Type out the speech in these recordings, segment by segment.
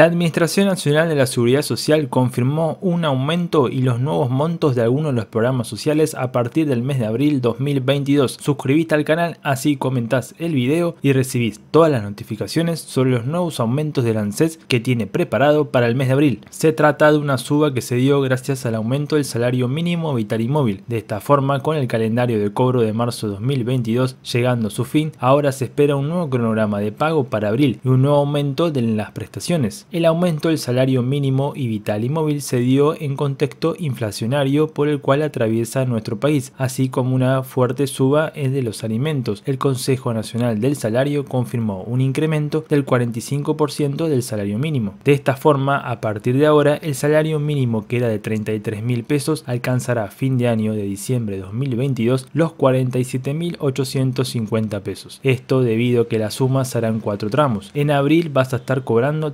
La Administración Nacional de la Seguridad Social confirmó un aumento y los nuevos montos de algunos de los programas sociales a partir del mes de abril 2022. Suscribiste al canal, así comentás el video y recibís todas las notificaciones sobre los nuevos aumentos del ANSES que tiene preparado para el mes de abril. Se trata de una suba que se dio gracias al aumento del salario mínimo vital y móvil. De esta forma, con el calendario de cobro de marzo 2022 llegando a su fin, ahora se espera un nuevo cronograma de pago para abril y un nuevo aumento de las prestaciones el aumento del salario mínimo y vital y móvil se dio en contexto inflacionario por el cual atraviesa nuestro país, así como una fuerte suba en los alimentos. El Consejo Nacional del Salario confirmó un incremento del 45% del salario mínimo. De esta forma, a partir de ahora, el salario mínimo que era de 33 mil pesos alcanzará a fin de año de diciembre de 2022 los 47.850 pesos. Esto debido a que las sumas serán cuatro tramos. En abril vas a estar cobrando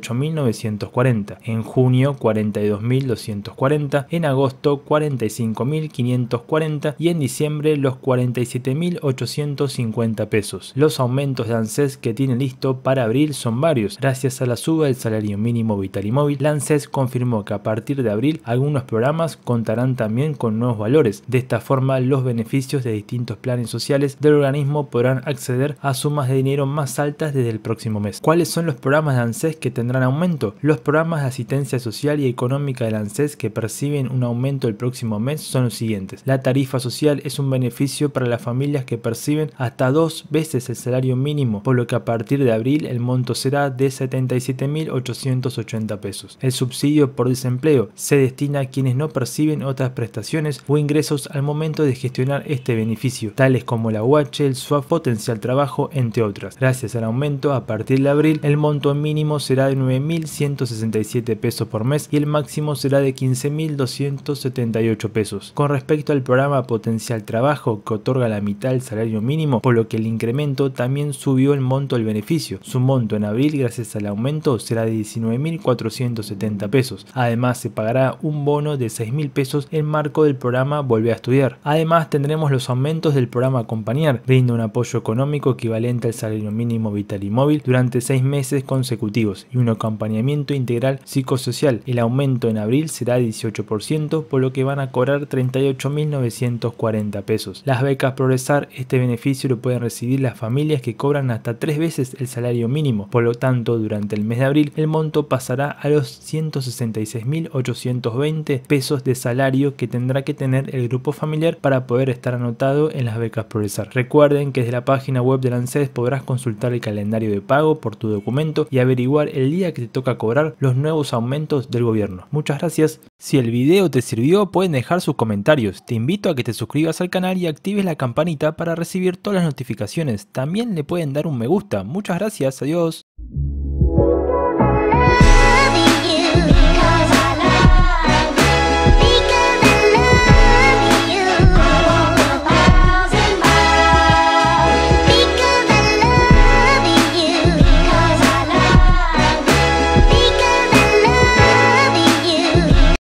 48.940, en junio 42.240, en agosto 45.540 y en diciembre los 47.850 pesos. Los aumentos de ANSES que tiene listo para abril son varios. Gracias a la suba del salario mínimo vital y móvil, la ANSES confirmó que a partir de abril algunos programas contarán también con nuevos valores. De esta forma, los beneficios de distintos planes sociales del organismo podrán acceder a sumas de dinero más altas desde el próximo mes. ¿Cuáles son los programas de ANSES que tendrán aumento. Los programas de asistencia social y económica del ANSES que perciben un aumento el próximo mes son los siguientes. La tarifa social es un beneficio para las familias que perciben hasta dos veces el salario mínimo, por lo que a partir de abril el monto será de 77.880 pesos. El subsidio por desempleo se destina a quienes no perciben otras prestaciones o ingresos al momento de gestionar este beneficio, tales como la UH, el potencial trabajo, entre otras. Gracias al aumento, a partir de abril el monto mínimo será de de 9.167 pesos por mes y el máximo será de 15.278 pesos. Con respecto al programa Potencial Trabajo, que otorga la mitad del salario mínimo, por lo que el incremento también subió el monto del beneficio. Su monto en abril, gracias al aumento, será de 19.470 pesos. Además, se pagará un bono de 6.000 pesos en marco del programa Volver a Estudiar. Además, tendremos los aumentos del programa Acompañar. brindando un apoyo económico equivalente al salario mínimo vital y móvil durante 6 meses consecutivos un acompañamiento integral psicosocial. El aumento en abril será 18%, por lo que van a cobrar 38.940 pesos. Las becas Progresar, este beneficio lo pueden recibir las familias que cobran hasta tres veces el salario mínimo. Por lo tanto, durante el mes de abril, el monto pasará a los 166.820 pesos de salario que tendrá que tener el grupo familiar para poder estar anotado en las becas Progresar. Recuerden que desde la página web de ANSES podrás consultar el calendario de pago por tu documento y averiguar el día que te toca cobrar los nuevos aumentos del gobierno. Muchas gracias. Si el video te sirvió, pueden dejar sus comentarios. Te invito a que te suscribas al canal y actives la campanita para recibir todas las notificaciones. También le pueden dar un me gusta. Muchas gracias. Adiós.